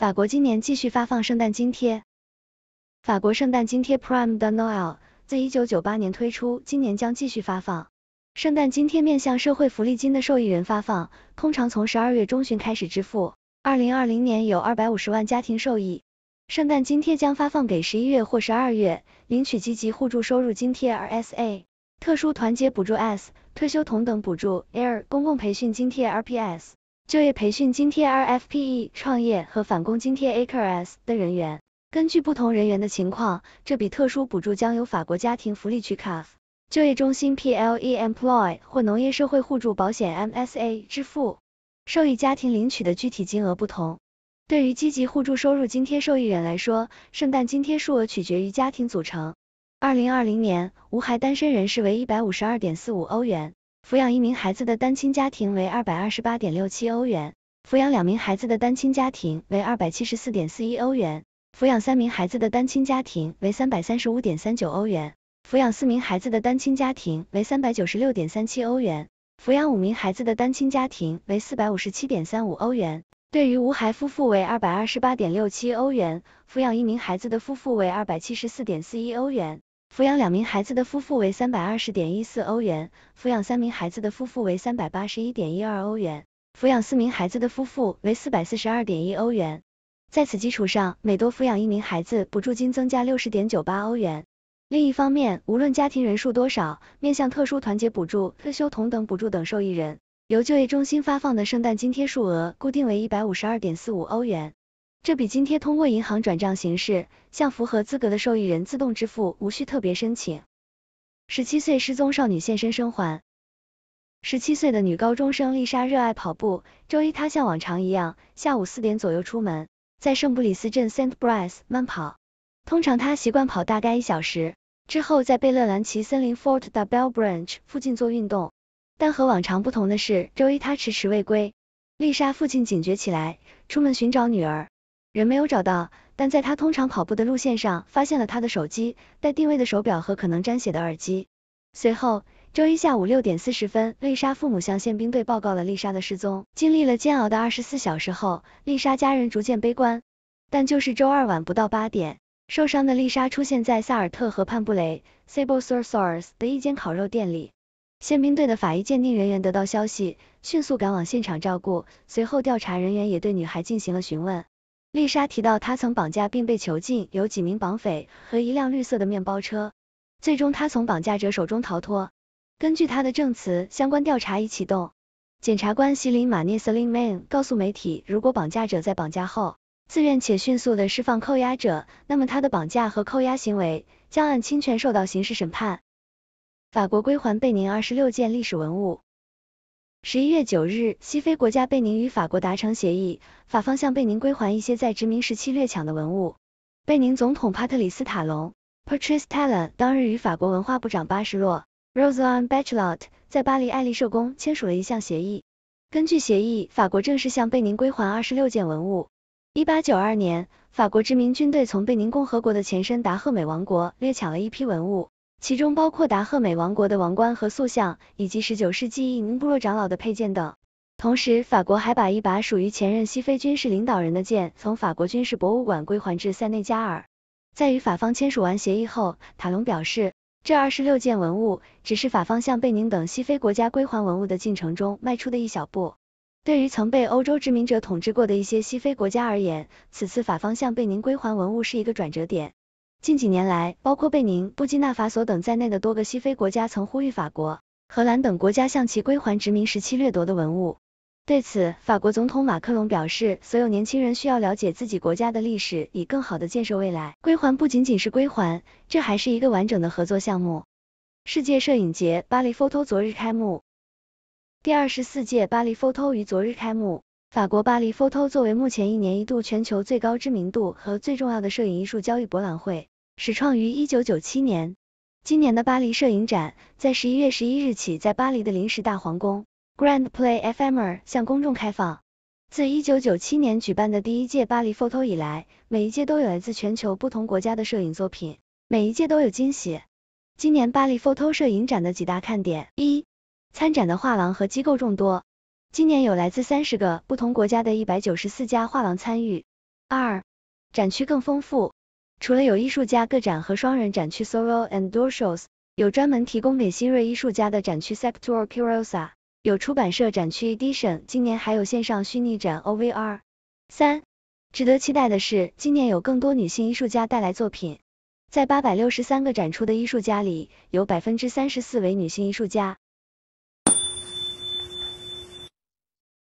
法国今年继续发放圣诞津贴。法国圣诞津贴 Prime de Noël 自1998年推出，今年将继续发放。圣诞津贴面向社会福利金的受益人发放，通常从12月中旬开始支付。2020年有250万家庭受益。圣诞津贴将发放给11月或12月领取积极互助收入津贴 RSA、特殊团结补助 S、退休同等补助 AIR、公共培训津贴 RPS。就业培训津贴 （RFP） 创业和返工津贴 a c r s 的人员，根据不同人员的情况，这笔特殊补助将由法国家庭福利局 （CAF） 就业中心 （PLEmploy） e 或农业社会互助保险 （MSA） 支付。受益家庭领取的具体金额不同。对于积极互助收入津贴受益人来说，圣诞津贴数额取决于家庭组成。2020年，无孩单身人士为152.45欧元。抚养一名孩子的单亲家庭为二百二十八点六七欧元，抚养两名孩子的单亲家庭为二百七十四点四一欧元，抚养三名孩子的单亲家庭为三百三十五点三九欧元，抚养四名孩子的单亲家庭为三百九十六点三七欧元，抚养五名孩子的单亲家庭为四百五十七点三五欧元。对于无孩夫妇为二百二十八点六七欧元，抚养一名孩子的夫妇为二百七十四点四一欧元。抚养两名孩子的夫妇为三百二十点一四欧元，抚养三名孩子的夫妇为三百八十一点一二欧元，抚养四名孩子的夫妇为四百四十二点一欧元。在此基础上，每多抚养一名孩子，补助金增加六十点九八欧元。另一方面，无论家庭人数多少，面向特殊团结补助、退休同等补助等受益人，由就业中心发放的圣诞津贴数额固定为一百五十二点四五欧元。这笔津贴通过银行转账形式向符合资格的受益人自动支付，无需特别申请。十七岁失踪少女现身生还。十七岁的女高中生丽莎热爱跑步，周一她像往常一样，下午四点左右出门，在圣布里斯镇 Saint Brice 慢跑。通常她习惯跑大概一小时，之后在贝勒兰奇森林 Fort Bell Branch 附近做运动。但和往常不同的是，周一她迟迟未归。丽莎父亲警觉起来，出门寻找女儿。人没有找到，但在他通常跑步的路线上发现了他的手机、带定位的手表和可能沾血的耳机。随后，周一下午六点四十分，丽莎父母向宪兵队报告了丽莎的失踪。经历了煎熬的二十四小时后，丽莎家人逐渐悲观。但就是周二晚不到八点，受伤的丽莎出现在萨尔特河畔布雷 s a b l e s o u r s o r s 的一间烤肉店里。宪兵队的法医鉴定人员得到消息，迅速赶往现场照顾。随后，调查人员也对女孩进行了询问。丽莎提到，她曾绑架并被囚禁，有几名绑匪和一辆绿色的面包车。最终，她从绑架者手中逃脱。根据她的证词，相关调查已启动。检察官席林马涅 s e l i Mane） 告诉媒体，如果绑架者在绑架后自愿且迅速的释放扣押者，那么他的绑架和扣押行为将按侵权受到刑事审判。法国归还贝宁二十六件历史文物。十一月九日，西非国家贝宁与法国达成协议，法方向贝宁归还一些在殖民时期掠抢的文物。贝宁总统帕特里斯塔隆 （Patrice Talon） 当日与法国文化部长巴什洛 （Roseanne Bachelot） 在巴黎爱丽舍宫签署了一项协议。根据协议，法国正式向贝宁归还二十六件文物。一八九二年，法国殖民军队从贝宁共和国的前身达赫美王国掠抢了一批文物。其中包括达赫美王国的王冠和塑像，以及19世纪印努部落长老的佩剑等。同时，法国还把一把属于前任西非军事领导人的剑从法国军事博物馆归还至塞内加尔。在与法方签署完协议后，塔隆表示，这二十六件文物只是法方向贝宁等西非国家归还文物的进程中迈出的一小步。对于曾被欧洲殖民者统治过的一些西非国家而言，此次法方向贝宁归还文物是一个转折点。近几年来，包括贝宁、布基纳法索等在内的多个西非国家曾呼吁法国、荷兰等国家向其归还殖民时期掠夺的文物。对此，法国总统马克龙表示，所有年轻人需要了解自己国家的历史，以更好的建设未来。归还不仅仅是归还，这还是一个完整的合作项目。世界摄影节巴黎 Photo 昨日开幕，第二十四届巴黎 Photo 于昨日开幕。法国巴黎 Photo 作为目前一年一度全球最高知名度和最重要的摄影艺术交易博览会，始创于1997年。今年的巴黎摄影展在11月11日起在巴黎的临时大皇宫 Grand p l a y s Famer 向公众开放。自1997年举办的第一届巴黎 Photo 以来，每一届都有来自全球不同国家的摄影作品，每一届都有惊喜。今年巴黎 Photo 摄影展的几大看点：一、参展的画廊和机构众多。今年有来自三十个不同国家的一百九十四家画廊参与。二，展区更丰富，除了有艺术家个展和双人展区 s o l o and d o o Shows），有专门提供给新锐艺术家的展区 （Sector Curiosa），有出版社展区 （Edition）。今年还有线上虚拟展 （OVR）。三，值得期待的是，今年有更多女性艺术家带来作品，在八百六十三个展出的艺术家里，有百分之三十四为女性艺术家。